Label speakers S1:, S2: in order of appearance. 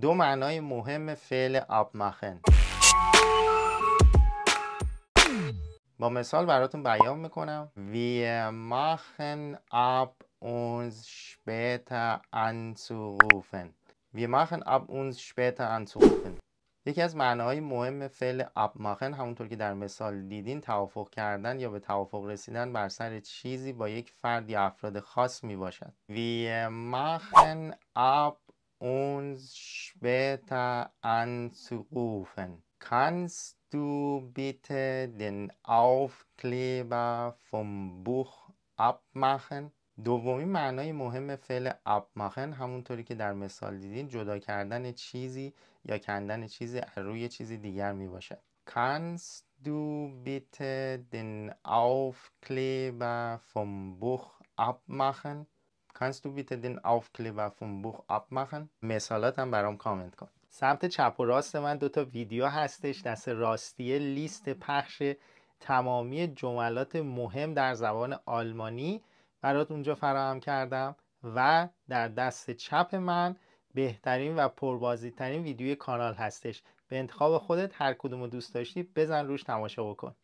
S1: دو معنای مهم فعل مخن با مثال براتون بیان میکنم وی machen später انزوروفن وی später انزوروفن یکی از معنای مهم فعل ابماخن همونطور که در مثال دیدین توافق کردن یا به توافق رسیدن بر سر چیزی با یک فرد یا افراد خاص می باشد. مخن آب uns später anzurufen. Kannst du bitte den Aufkleber vom Buch abmachen? دومین معنای مهم فعل abmachen همونطوری که در مثال دیدین جدا کردن چیزی یا کندن چیزی از روی چیزی دیگر می باشد Kannst du bitte den Aufkleber vom Buch abmachen? Kannst du bitte den Aufkleber vom Buch abmachen? مثالات هم برام کامنت کن سمت چپ و راست من دوتا ویدیو هستش دست راستی لیست پخش تمامی جملات مهم در زبان آلمانی برات اونجا فراهم کردم و در دست چپ من بهترین و پربازدیدترین ویدیوی کانال هستش به انتخاب خودت هر کدومو دوست داشتی بزن روش تماشا بکن